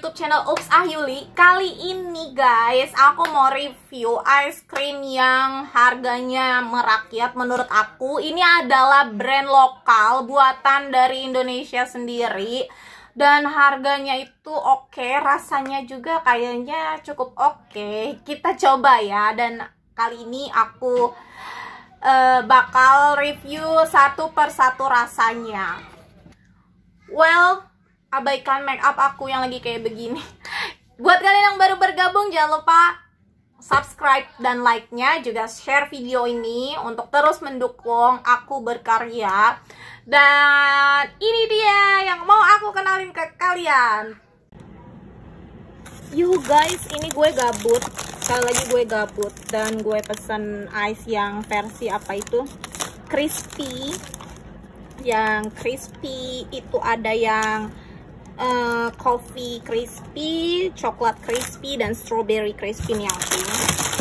YouTube channel Ups ah, Yuli Kali ini guys, aku mau review ice cream yang harganya merakyat menurut aku. Ini adalah brand lokal buatan dari Indonesia sendiri dan harganya itu oke, okay, rasanya juga kayaknya cukup oke. Okay. Kita coba ya dan kali ini aku uh, bakal review satu persatu rasanya. Well, abaikan make up aku yang lagi kayak begini buat kalian yang baru bergabung jangan lupa subscribe dan like-nya juga share video ini untuk terus mendukung aku berkarya dan ini dia yang mau aku kenalin ke kalian you guys ini gue gabut sekali lagi gue gabut dan gue pesen ice yang versi apa itu crispy yang crispy itu ada yang uh, coffee crispy, coklat crispy, dan strawberry crispy nih aku.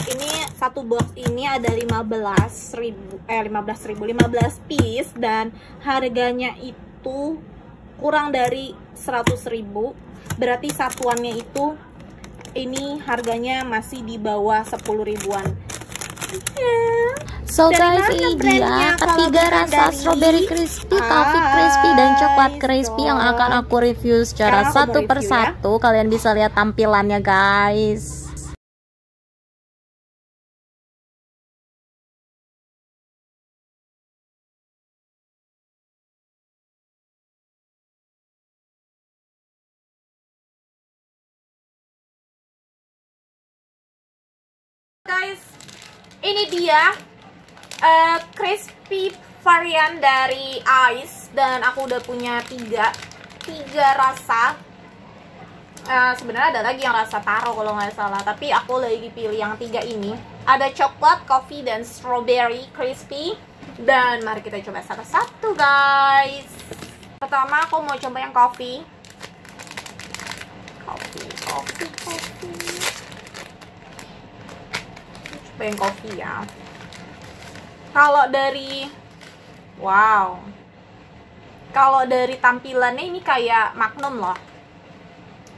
Ini satu box ini ada 15 ribu, eh 15 ribu, 15 piece dan harganya itu kurang dari 100 ribu. Berarti satuannya itu ini harganya masih di bawah 10 ribuan So guys, ini dia ketiga rasa strawberry crispy, coffee ah, crispy, dan coklat gitu. crispy yang akan aku review secara satu ya. persatu. Kalian bisa lihat tampilannya guys. guys ini dia uh, crispy varian dari ice dan aku udah punya tiga tiga rasa uh, sebenarnya ada lagi yang rasa taro kalau nggak salah tapi aku lagi pilih yang tiga ini ada coklat, coffee, dan strawberry crispy dan mari kita coba satu-satu guys pertama aku mau coba yang coffee coffee, coffee, coffee pengen kopi ya kalau dari wow kalau dari tampilannya ini kayak Magnum loh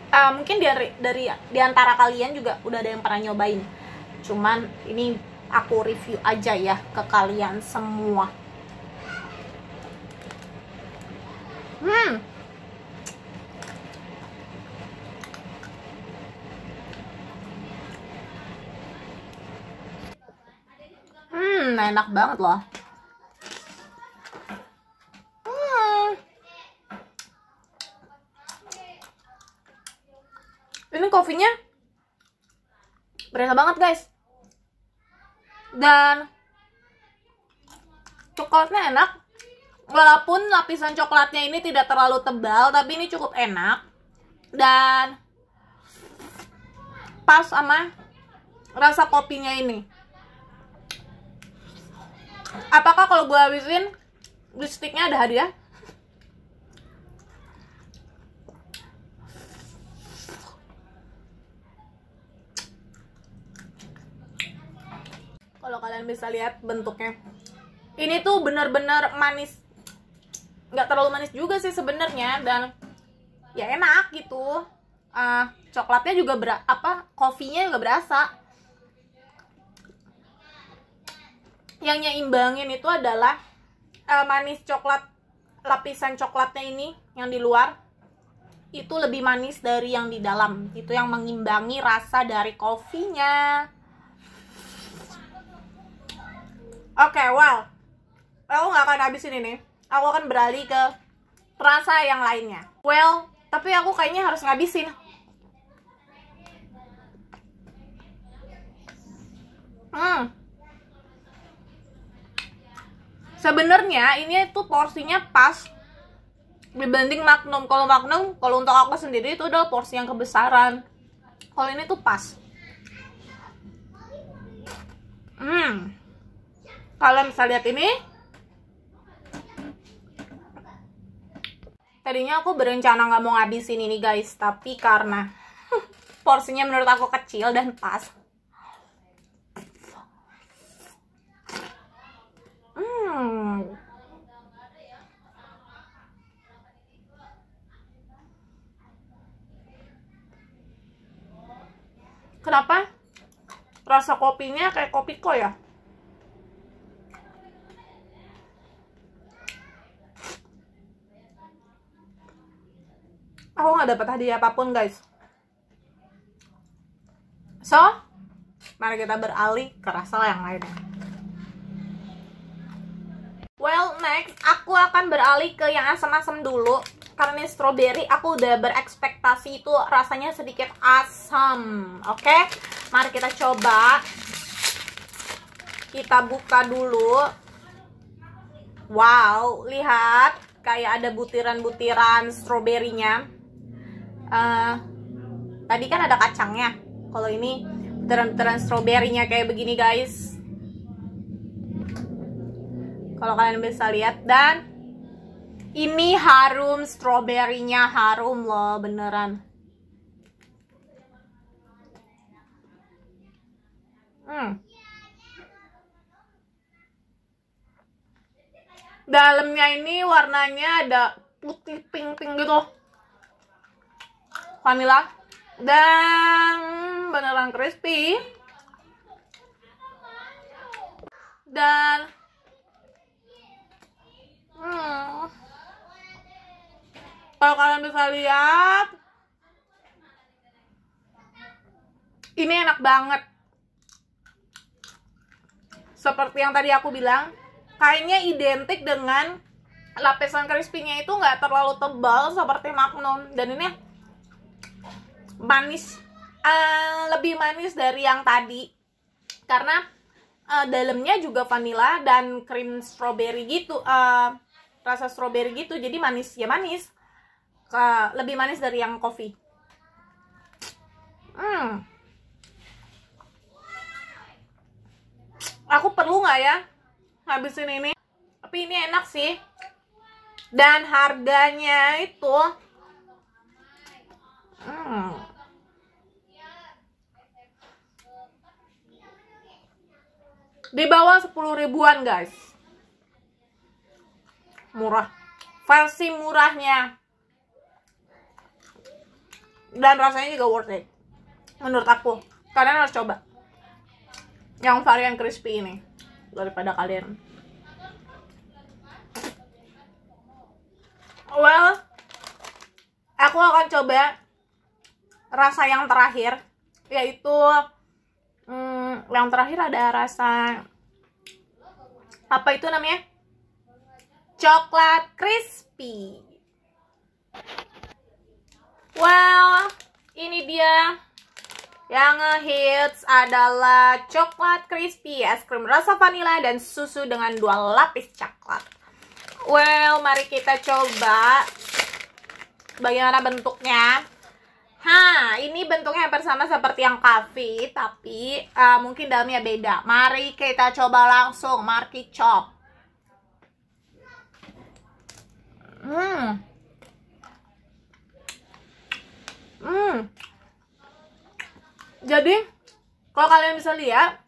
uh, mungkin dari dari diantara kalian juga udah ada yang pernah nyobain cuman ini aku review aja ya ke kalian semua hmm enak banget loh hmm. ini kopinya berasa banget guys dan coklatnya enak walaupun lapisan coklatnya ini tidak terlalu tebal tapi ini cukup enak dan pas sama rasa kopinya ini apakah kalau gue habisin lipsticknya ada hadiah kalau kalian bisa lihat bentuknya ini tuh bener-bener manis nggak terlalu manis juga sih sebenarnya dan ya enak gitu uh, coklatnya juga ber apa kopinya juga berasa yang nyimbangin itu adalah uh, manis coklat lapisan coklatnya ini yang di luar itu lebih manis dari yang di dalam itu yang mengimbangi rasa dari kopinya oke okay, well aku nggak akan habisin ini aku akan beralih ke rasa yang lainnya well tapi aku kayaknya harus ngabisin hmm sebenarnya ini tuh porsinya pas dibanding Magnum. Kalau Magnum, kalau untuk aku sendiri itu udah porsi yang kebesaran. Kalau ini tuh pas. Hmm. Kalian bisa lihat ini. Tadinya aku berencana nggak mau ngabisin ini guys, tapi karena porsinya menurut aku kecil dan pas, kenapa rasa kopinya kayak kopi kok ya aku nggak dapat hadiah apapun guys so mari kita beralih ke rasa yang lain next aku akan beralih ke yang asam-asam dulu karena ini strawberry aku udah berekspektasi itu rasanya sedikit asam oke okay? mari kita coba kita buka dulu wow lihat kayak ada butiran-butiran stroberinya uh, eh, tadi kan ada kacangnya kalau ini butiran-butiran stroberinya kayak begini guys kalau kalian bisa lihat dan ini harum stroberinya harum loh beneran hmm. dalamnya ini warnanya ada putih pink pink gitu vanilla dan beneran crispy dan kalau kalian bisa lihat ini enak banget seperti yang tadi aku bilang kainnya identik dengan lapisan crispy-nya itu nggak terlalu tebal seperti Magnum dan ini manis uh, lebih manis dari yang tadi karena uh, dalamnya juga vanilla dan cream strawberry gitu uh, rasa strawberry gitu jadi manis ya manis ke, lebih manis dari yang kopi hmm aku perlu nggak ya habisin ini tapi ini enak sih dan harganya itu hmm, di bawah 10 ribuan guys murah versi murahnya dan rasanya juga worth it menurut aku kalian harus coba yang varian crispy ini daripada kalian well aku akan coba rasa yang terakhir yaitu hmm, yang terakhir ada rasa apa itu namanya coklat crispy. Well, ini dia yang hits adalah coklat crispy, es krim rasa vanila dan susu dengan dua lapis coklat. Well, mari kita coba bagaimana bentuknya. Ha, ini bentuknya hampir sama seperti yang kafe, tapi uh, mungkin dalamnya beda. Mari kita coba langsung, Marki Chop. Hmm. Hmm. Jadi, kalau kalian bisa lihat,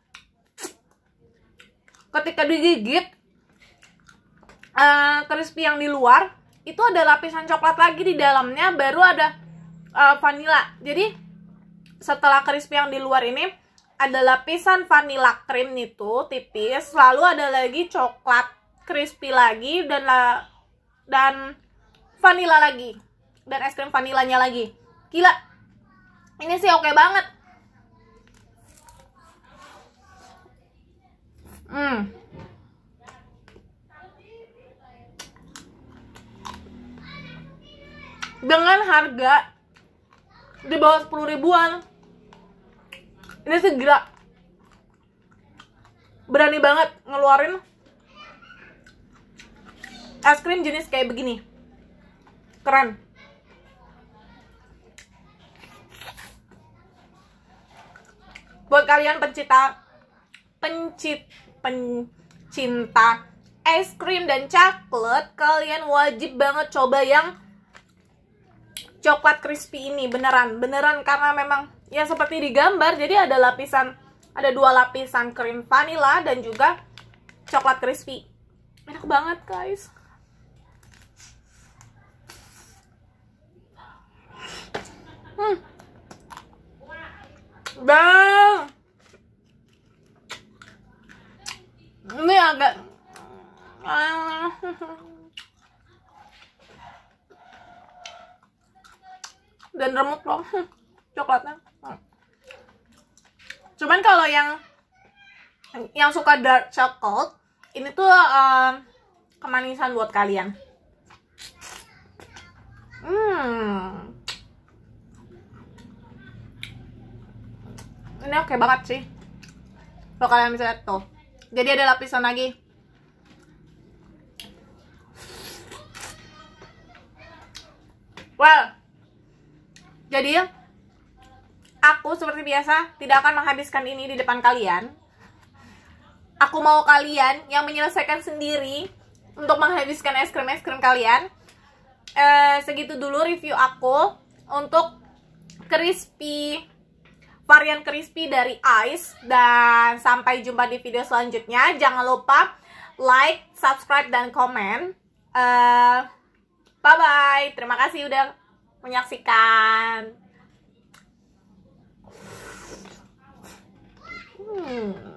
ketika digigit, uh, eh, crispy yang di luar, itu ada lapisan coklat lagi di dalamnya, baru ada uh, eh, vanilla. Jadi, setelah crispy yang di luar ini, ada lapisan vanilla cream itu tipis, lalu ada lagi coklat crispy lagi dan la dan vanila lagi dan es krim vanilanya lagi gila ini sih oke okay banget hmm dengan harga di bawah 10 ribuan ini segera berani banget ngeluarin es krim jenis kayak begini keren buat kalian pencinta pencit pencinta es krim dan coklat kalian wajib banget coba yang coklat crispy ini beneran beneran karena memang ya seperti di gambar jadi ada lapisan ada dua lapisan krim vanilla dan juga coklat crispy enak banget guys Bang. ini agak ah. dan remuk loh coklatnya cuman kalau yang yang suka dark chocolate ini tuh uh, kemanisan buat kalian hmm ini oke okay banget sih kalau kalian bisa lihat tuh jadi ada lapisan lagi well jadi aku seperti biasa tidak akan menghabiskan ini di depan kalian aku mau kalian yang menyelesaikan sendiri untuk menghabiskan es krim es krim kalian eh, segitu dulu review aku untuk crispy varian crispy dari Ice dan sampai jumpa di video selanjutnya jangan lupa like subscribe dan komen uh, eh, bye bye terima kasih udah menyaksikan hmm.